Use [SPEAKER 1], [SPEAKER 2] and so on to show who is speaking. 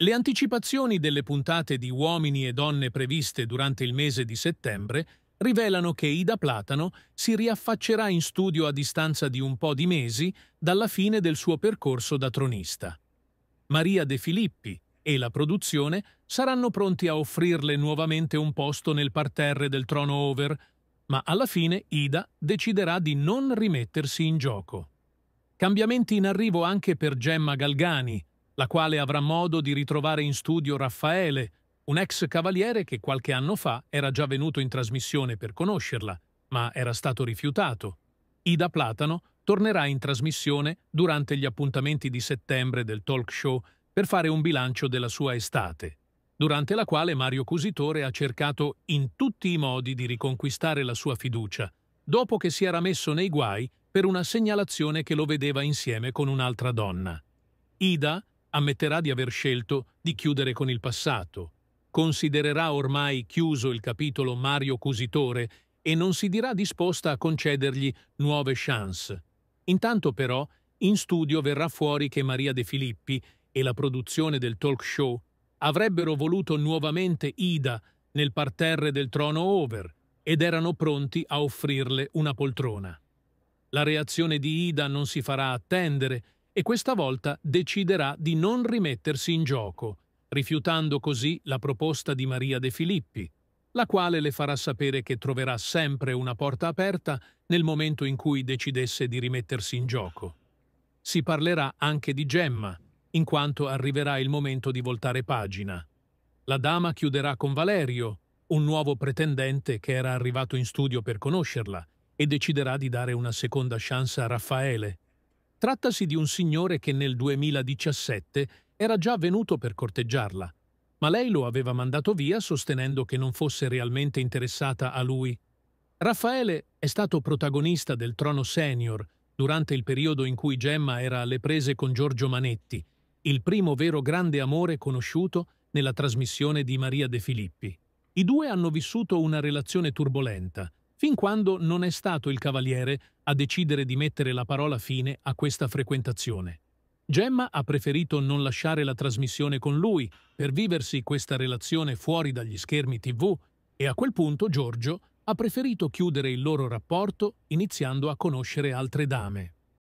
[SPEAKER 1] Le anticipazioni delle puntate di uomini e donne previste durante il mese di settembre rivelano che Ida Platano si riaffaccerà in studio a distanza di un po' di mesi dalla fine del suo percorso da tronista. Maria De Filippi e la produzione saranno pronti a offrirle nuovamente un posto nel parterre del trono over, ma alla fine Ida deciderà di non rimettersi in gioco. Cambiamenti in arrivo anche per Gemma Galgani, la quale avrà modo di ritrovare in studio Raffaele, un ex cavaliere che qualche anno fa era già venuto in trasmissione per conoscerla, ma era stato rifiutato. Ida Platano tornerà in trasmissione durante gli appuntamenti di settembre del talk show per fare un bilancio della sua estate, durante la quale Mario Cusitore ha cercato in tutti i modi di riconquistare la sua fiducia, dopo che si era messo nei guai per una segnalazione che lo vedeva insieme con un'altra donna. Ida ammetterà di aver scelto di chiudere con il passato, considererà ormai chiuso il capitolo Mario Cusitore e non si dirà disposta a concedergli nuove chance. Intanto però in studio verrà fuori che Maria De Filippi e la produzione del talk show avrebbero voluto nuovamente Ida nel parterre del trono over ed erano pronti a offrirle una poltrona. La reazione di Ida non si farà attendere e questa volta deciderà di non rimettersi in gioco, rifiutando così la proposta di Maria De Filippi, la quale le farà sapere che troverà sempre una porta aperta nel momento in cui decidesse di rimettersi in gioco. Si parlerà anche di Gemma, in quanto arriverà il momento di voltare pagina. La dama chiuderà con Valerio, un nuovo pretendente che era arrivato in studio per conoscerla, e deciderà di dare una seconda chance a Raffaele, Trattasi di un signore che nel 2017 era già venuto per corteggiarla, ma lei lo aveva mandato via sostenendo che non fosse realmente interessata a lui. Raffaele è stato protagonista del trono senior durante il periodo in cui Gemma era alle prese con Giorgio Manetti, il primo vero grande amore conosciuto nella trasmissione di Maria De Filippi. I due hanno vissuto una relazione turbolenta, fin quando non è stato il cavaliere a decidere di mettere la parola fine a questa frequentazione. Gemma ha preferito non lasciare la trasmissione con lui per viversi questa relazione fuori dagli schermi tv e a quel punto Giorgio ha preferito chiudere il loro rapporto iniziando a conoscere altre dame.